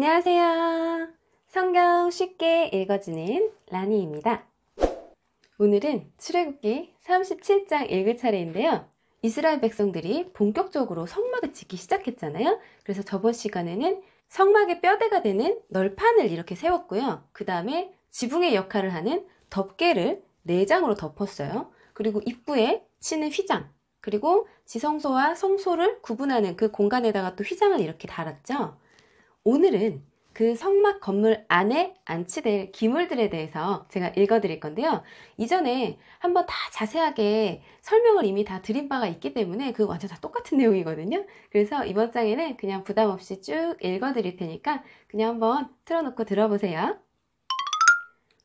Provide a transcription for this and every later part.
안녕하세요. 성경 쉽게 읽어지는 라니입니다. 오늘은 출애굽기 37장 읽을 차례인데요. 이스라엘 백성들이 본격적으로 성막을 짓기 시작했잖아요. 그래서 저번 시간에는 성막의 뼈대가 되는 널판을 이렇게 세웠고요. 그 다음에 지붕의 역할을 하는 덮개를 내장으로 네 덮었어요. 그리고 입구에 치는 휘장, 그리고 지성소와 성소를 구분하는 그 공간에다가 또 휘장을 이렇게 달았죠. 오늘은 그 성막 건물 안에 안치될 기물들에 대해서 제가 읽어드릴 건데요. 이전에 한번 다 자세하게 설명을 이미 다 드린 바가 있기 때문에 그 완전 다 똑같은 내용이거든요. 그래서 이번 장에는 그냥 부담 없이 쭉 읽어드릴 테니까 그냥 한번 틀어놓고 들어보세요.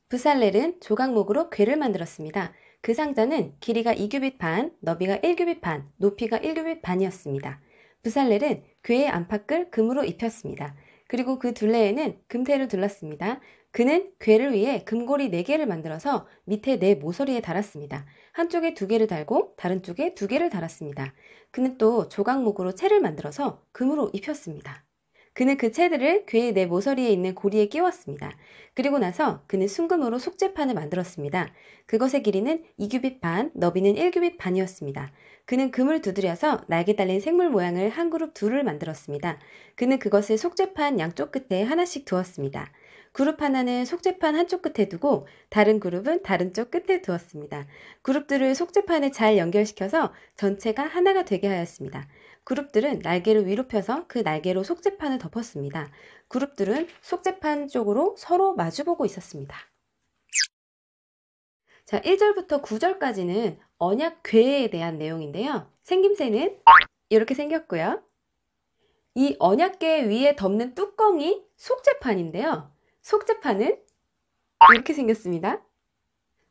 부살렐은 조각목으로 괴를 만들었습니다. 그 상자는 길이가 2규빗 반, 너비가 1규빗 반, 높이가 1규빗 반이었습니다. 부살렐은 괴의 안팎을 금으로 입혔습니다. 그리고 그 둘레에는 금테를 둘렀습니다. 그는 괴를 위해 금고리 4개를 만들어서 밑에 네 모서리에 달았습니다. 한쪽에 2개를 달고 다른 쪽에 2개를 달았습니다. 그는 또 조각목으로 채를 만들어서 금으로 입혔습니다. 그는 그 채들을 그의 내 모서리에 있는 고리에 끼웠습니다. 그리고 나서 그는 순금으로 속재판을 만들었습니다. 그것의 길이는 2규빗 반, 너비는 1규빗 반이었습니다. 그는 금을 두드려서 날개 달린 생물 모양을 한 그룹 둘을 만들었습니다. 그는 그것을 속재판 양쪽 끝에 하나씩 두었습니다. 그룹 하나는 속재판 한쪽 끝에 두고 다른 그룹은 다른 쪽 끝에 두었습니다. 그룹들을 속재판에 잘 연결시켜서 전체가 하나가 되게 하였습니다. 그룹들은 날개를 위로 펴서 그 날개로 속재판을 덮었습니다. 그룹들은 속재판 쪽으로 서로 마주보고 있었습니다. 자, 1절부터 9절까지는 언약 괴에 대한 내용인데요. 생김새는 이렇게 생겼고요. 이 언약괴 위에 덮는 뚜껑이 속재판인데요. 속재판은 이렇게 생겼습니다.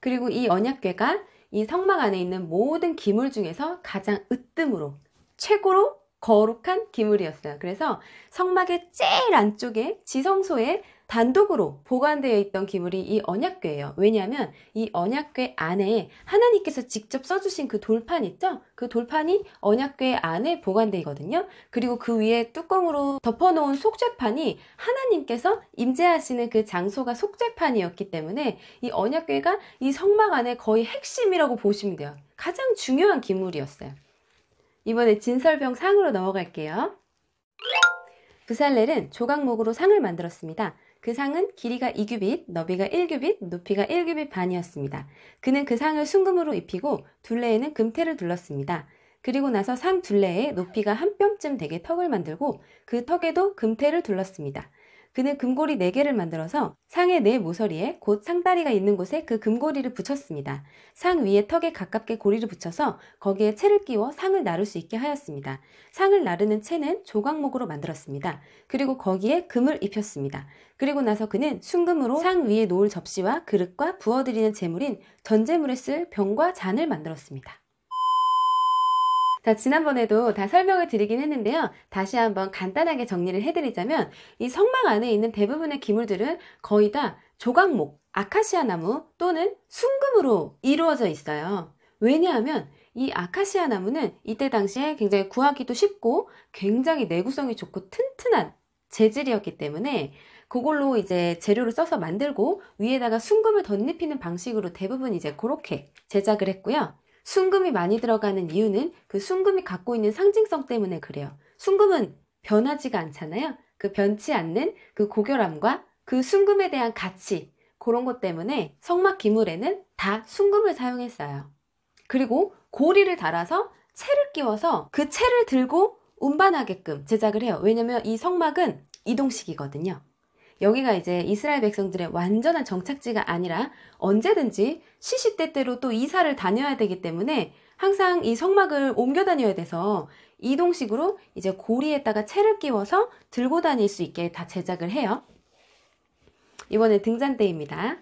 그리고 이 언약괴가 이 성막 안에 있는 모든 기물 중에서 가장 으뜸으로 최고로 거룩한 기물이었어요. 그래서 성막의 제일 안쪽에 지성소에 단독으로 보관되어 있던 기물이 이 언약궤예요. 왜냐하면 이 언약궤 안에 하나님께서 직접 써주신 그 돌판 있죠? 그 돌판이 언약궤 안에 보관되거든요. 어있 그리고 그 위에 뚜껑으로 덮어놓은 속죄판이 하나님께서 임재하시는 그 장소가 속죄판이었기 때문에 이 언약궤가 이 성막 안에 거의 핵심이라고 보시면 돼요. 가장 중요한 기물이었어요. 이번에 진설병 상으로 넘어갈게요. 부산렐은 조각목으로 상을 만들었습니다. 그 상은 길이가 2규빗, 너비가 1규빗, 높이가 1규빗 반이었습니다. 그는 그 상을 순금으로 입히고 둘레에는 금테를 둘렀습니다. 그리고 나서 상 둘레에 높이가 한 뼘쯤 되게 턱을 만들고 그 턱에도 금테를 둘렀습니다. 그는 금고리 4개를 만들어서 상의 네 모서리에 곧 상다리가 있는 곳에 그 금고리를 붙였습니다. 상 위에 턱에 가깝게 고리를 붙여서 거기에 채를 끼워 상을 나를 수 있게 하였습니다. 상을 나르는 채는 조각목으로 만들었습니다. 그리고 거기에 금을 입혔습니다. 그리고 나서 그는 순금으로 상 위에 놓을 접시와 그릇과 부어드리는 재물인 전재물에 쓸 병과 잔을 만들었습니다. 자, 지난번에도 다 설명을 드리긴 했는데요. 다시 한번 간단하게 정리를 해드리자면 이 성막 안에 있는 대부분의 기물들은 거의 다 조각목, 아카시아 나무 또는 순금으로 이루어져 있어요. 왜냐하면 이 아카시아 나무는 이때 당시에 굉장히 구하기도 쉽고 굉장히 내구성이 좋고 튼튼한 재질이었기 때문에 그걸로 이제 재료를 써서 만들고 위에다가 순금을 덧입히는 방식으로 대부분 이제 그렇게 제작을 했고요. 순금이 많이 들어가는 이유는 그 순금이 갖고 있는 상징성 때문에 그래요. 순금은 변하지가 않잖아요. 그 변치 않는 그 고결함과 그 순금에 대한 가치, 그런 것 때문에 성막 기물에는 다 순금을 사용했어요. 그리고 고리를 달아서 채를 끼워서 그 채를 들고 운반하게끔 제작을 해요. 왜냐면 이 성막은 이동식이거든요. 여기가 이제 이스라엘 백성들의 완전한 정착지가 아니라 언제든지 시시때때로 또 이사를 다녀야 되기 때문에 항상 이 성막을 옮겨 다녀야 돼서 이동식으로 이제 고리에다가 채를 끼워서 들고 다닐 수 있게 다 제작을 해요. 이번에 등잔대입니다.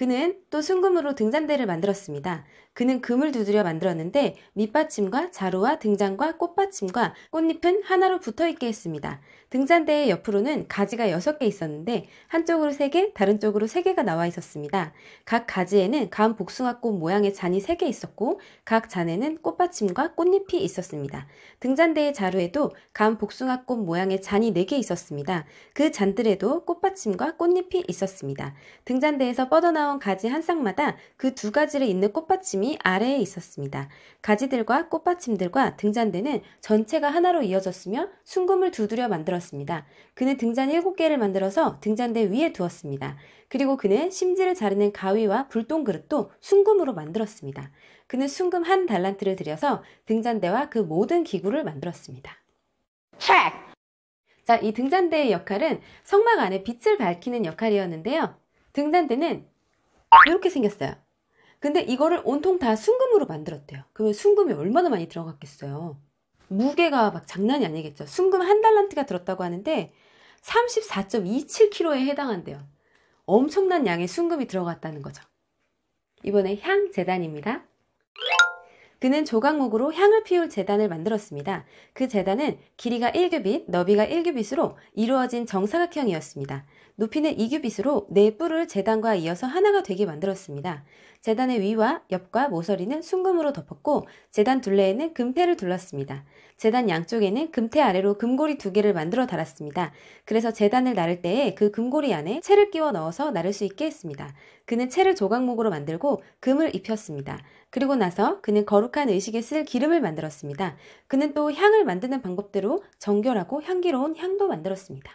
그는 또 순금으로 등잔대를 만들었습니다. 그는 금을 두드려 만들었는데 밑받침과 자루와 등잔과 꽃받침과 꽃잎은 하나로 붙어 있게 했습니다. 등잔대의 옆으로는 가지가 6개 있었는데 한쪽으로 3개, 다른 쪽으로 3개가 나와 있었습니다. 각 가지에는 감 복숭아꽃 모양의 잔이 3개 있었고 각 잔에는 꽃받침과 꽃잎이 있었습니다. 등잔대의 자루에도 감 복숭아꽃 모양의 잔이 4개 있었습니다. 그 잔들에도 꽃받침과 꽃잎이 있었습니다. 등잔대에서 뻗어나온 펼온 가지 한 쌍마다 그 두 가지를 잇는 꽃받침이 아래에 있었습니다. 가지들과 꽃받침들과 등잔대는 전체가 하나로 이어졌으며 순금을 두드려 만들었습니다. 그는 등잔 7개를 만들어서 등잔대 위에 두었습니다. 그리고 그는 심지를 자르는 가위와 불똥 그릇도 순금으로 만들었습니다. 그는 순금 한 달란트를 들여서 등잔대와 그 모든 기구를 만들었습니다. c 자, 이 등잔대의 역할은 성막 안에 빛을 밝히는 역할이었는데요. 등잔대는 이렇게 생겼어요. 근데 이거를 온통 다 순금으로 만들었대요. 그러면 순금이 얼마나 많이 들어갔겠어요. 무게가 막 장난이 아니겠죠. 순금 한 달란트가 들었다고 하는데 34.27kg에 해당한대요. 엄청난 양의 순금이 들어갔다는 거죠. 이번에 향 재단입니다. 그는 조각목으로 향을 피울 재단을 만들었습니다. 그 재단은 길이가 1규빗, 너비가 1규빗으로 이루어진 정사각형이었습니다. 높이는 2규빗으로 네 뿔을 재단과 이어서 하나가 되게 만들었습니다. 재단의 위와 옆과 모서리는 순금으로 덮었고 재단 둘레에는 금테를 둘렀습니다. 재단 양쪽에는 금태 아래로 금고리 두 개를 만들어 달았습니다. 그래서 재단을 나를 때에 그 금고리 안에 채를 끼워 넣어서 나를 수 있게 했습니다. 그는 채를 조각목으로 만들고 금을 입혔습니다. 그리고 나서 그는 거룩 거룩한 의식에 쓸 기름을 만들었습니다. 그는 또 향을 만드는 방법대로 정결하고 향기로운 향도 만들었습니다.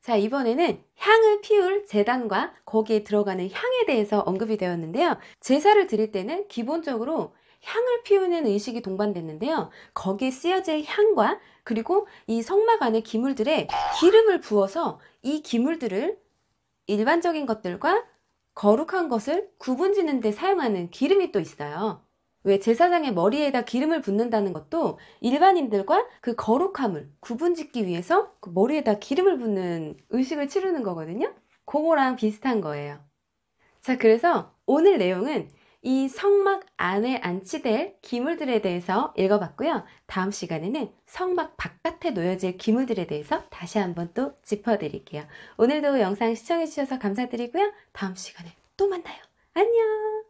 자, 이번에는 향을 피울 재단과 거기에 들어가는 향에 대해서 언급이 되었는데요. 제사를 드릴 때는 기본적으로 향을 피우는 의식이 동반됐는데요. 거기에 쓰여질 향과 그리고 이 성막 안의 기물들에 기름을 부어서 이 기물들을 일반적인 것들과 거룩한 것을 구분짓는 데 사용하는 기름이 또 있어요. 왜 제사장의 머리에다 기름을 붓는다는 것도 일반인들과 그 거룩함을 구분짓기 위해서 그 머리에다 기름을 붓는 의식을 치르는 거거든요. 그거랑 비슷한 거예요. 자, 그래서 오늘 내용은 이 성막 안에 안치될 기물들에 대해서 읽어봤고요. 다음 시간에는 성막 바깥에 놓여질 기물들에 대해서 다시 한번 또 짚어드릴게요. 오늘도 영상 시청해주셔서 감사드리고요. 다음 시간에 또 만나요. 안녕!